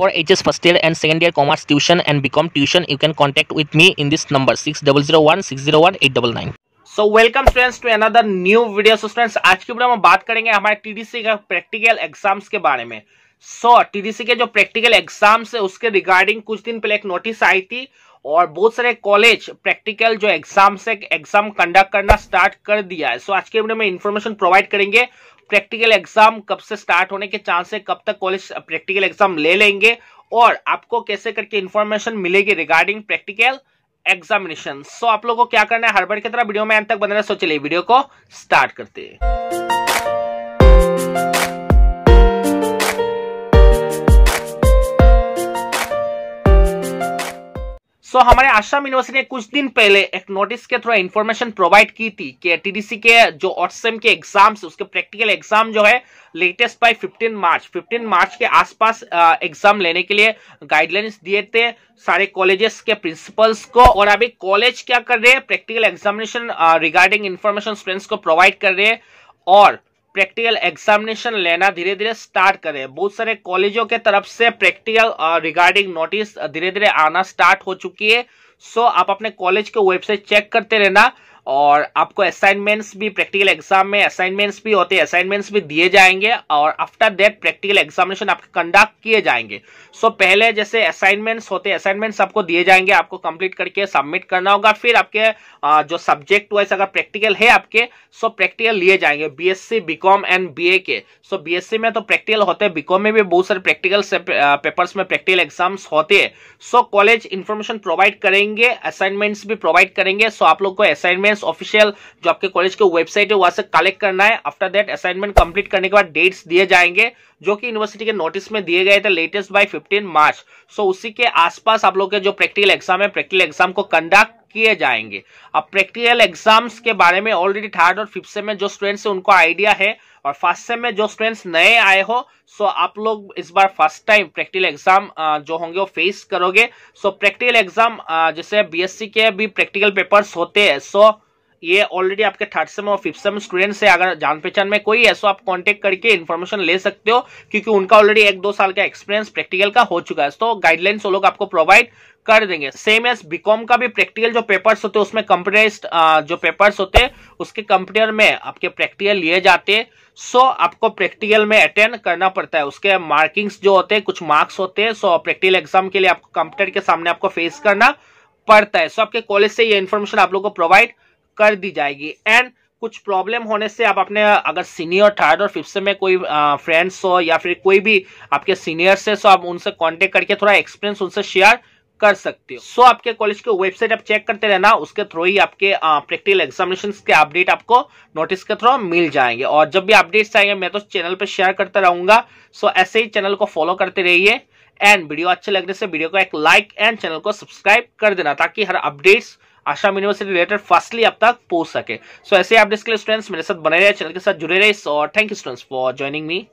for HS first year and second year commerce tuition and become tuition, you can contact with me in this number 6001 601 899. So welcome students to another new video students आज के वीडियो में बात करेंगे हमारे TDC का practical exams के बारे में सो so, टीडीसी के जो प्रैक्टिकल एग्जाम्स है उसके रिगार्डिंग कुछ दिन पहले एक नोटिस आई थी और बहुत सारे कॉलेज प्रैक्टिकल जो एग्जाम्स है एग्जाम कंडक्ट करना स्टार्ट कर दिया है सो so, आज के वीडियो में इन्फॉर्मेशन प्रोवाइड करेंगे प्रैक्टिकल एग्जाम कब से स्टार्ट होने के चांस है कब तक कॉलेज प्रैक्टिकल एग्जाम ले लेंगे और आपको कैसे करके इन्फॉर्मेशन मिलेगी रिगार्डिंग प्रैक्टिकल एग्जामिनेशन सो आप लोगों को क्या करना है हर बार की तरह वीडियो में अंत तक बने रहे सो चलिए वीडियो को स्टार्ट करते हैं सो so, हमारे आसाम यूनिवर्सिटी ने कुछ दिन पहले एक नोटिस के थ्रू इन्फॉर्मेशन प्रोवाइड की थी कि टीडीसी के जो ऑटसेम के एग्जाम्स उसके प्रैक्टिकल एग्जाम जो है लेटेस्ट बाय 15 मार्च 15 मार्च के आसपास एग्जाम लेने के लिए गाइडलाइंस दिए थे सारे कॉलेजेस के प्रिंसिपल्स को और अभी कॉलेज क्या कर रहे हैं practical examination regarding information students को प्रोवाइड कर रहे हैं और प्रैक्टिकल एग्जामिनेशन लेना धीरे धीरे स्टार्ट करें बहुत सारे कॉलेजों के तरफ से प्रैक्टिकल रिगार्डिंग नोटिस धीरे धीरे आना स्टार्ट हो चुकी है सो so, आप अपने कॉलेज के वेबसाइट चेक करते रहना और आपको असाइनमेंट्स भी प्रैक्टिकल एग्जाम में असाइनमेंट्स भी होते हैं असाइनमेंट्स भी दिए जाएंगे और आफ्टर दैट प्रैक्टिकल एग्जामिनेशन आपके कंडक्ट किए जाएंगे सो so, पहले जैसे असाइनमेंट्स होते हैं असाइनमेंट्स आपको दिए जाएंगे आपको कंप्लीट करके सबमिट करना होगा फिर आपके जो सब्जेक्ट वाइज अगर प्रैक्टिकल है आपके सो so प्रैक्टिकल लिए जाएंगे बीएससी बीकॉम एंड बीए के सो so, बीएससी में तो प्रैक्टिकल होते हैं बीकॉम में भी बहुत सारे प्रैक्टिकल पेपर्स में प्रैक्टिकल एग्जाम्स होते हैं सो कॉलेज इन्फॉर्मेशन प्रोवाइड करेंगे असाइनमेंट्स भी प्रोवाइड करेंगे सो so, आप लोग को असाइनमेंट अटेंडेंस ऑफिशियल जो आपके कॉलेज के वेबसाइट है वहां से कलेक्ट करना है आफ्टर दैट असाइनमेंट कंप्लीट करने के बाद डेट्स दिए जाएंगे जो कि यूनिवर्सिटी के नोटिस में दिए गए थे latest by 15 March so so, उसी के आसपास आप लोग के जो प्रैक्टिकल एग्जाम है प्रैक्टिकल एग्जाम को कंडक्ट किए जाएंगे अब प्रैक्टिकल एग्जाम्स के बारे में ऑलरेडी थर्ड और फिफ्थ सेम में जो स्टूडेंट्स है उनको आइडिया है और फर्स्ट सेम में जो स्टूडेंट्स नए आए हो सो आप लोग इस बार फर्स्ट टाइम प्रैक्टिकल एग्जाम जो होंगे वो फेस करोगे सो प्रैक्टिकल एग्जाम जैसे बीएससी के भी प्रैक्टिकल पेपर्स होते हैं सो ये ऑलरेडी आपके थर्ड सेम और फिफ्थ सेम स्टूडेंट्स है अगर जान पहचान में कोई है सो तो आप कॉन्टेक्ट करके इन्फॉर्मेशन ले सकते हो क्योंकि उनका ऑलरेडी एक दो साल का एक्सपीरियंस प्रैक्टिकल का हो चुका है तो गाइडलाइंस वो लोग आपको प्रोवाइड कर देंगे सेम एस बीकॉम का भी प्रैक्टिकल जो पेपर्स होते हैं उसमें कंप्यूटराइज जो पेपर्स होते हैं उसके कंप्यूटर में आपके प्रैक्टिकल लिए जाते हैं सो so, आपको प्रैक्टिकल में अटेंड करना पड़ता है उसके मार्किंग्स जो होते हैं कुछ मार्क्स होते हैं सो so, प्रैक्टिकल एग्जाम के लिए आपको कंप्यूटर के सामने आपको फेस करना पड़ता है सो so, आपके कॉलेज से ये इन्फॉर्मेशन आप लोग को प्रोवाइड कर दी जाएगी एंड कुछ प्रॉब्लम होने से आप अपने अगर सीनियर थर्ड और फिफ्थ में कोई फ्रेंड्स हो या फिर कोई भी आपके सीनियर्स है सो आप उनसे कांटेक्ट करके थोड़ा एक्सपीरियंस उनसे शेयर कर सकते हो सो so, आपके कॉलेज के वेबसाइट आप चेक करते रहना उसके थ्रू ही आपके प्रैक्टिकल एग्जामिनेशन के अपडेट आपको नोटिस के थ्रू मिल जाएंगे और जब भी अपडेट्स आएंगे मैं तो चैनल पर शेयर करता रहूंगा सो so, ऐसे ही चैनल को फॉलो करते रहिए एंड वीडियो अच्छे लगने से वीडियो को एक लाइक एंड चैनल को सब्सक्राइब कर देना ताकि हर updates Assam university related fastly आप तक पहुंच सके सो so, ऐसे आप के लिए स्टूडेंट्स मेरे साथ बने रहे चैनल के साथ जुड़े रहे और thank you students for joining me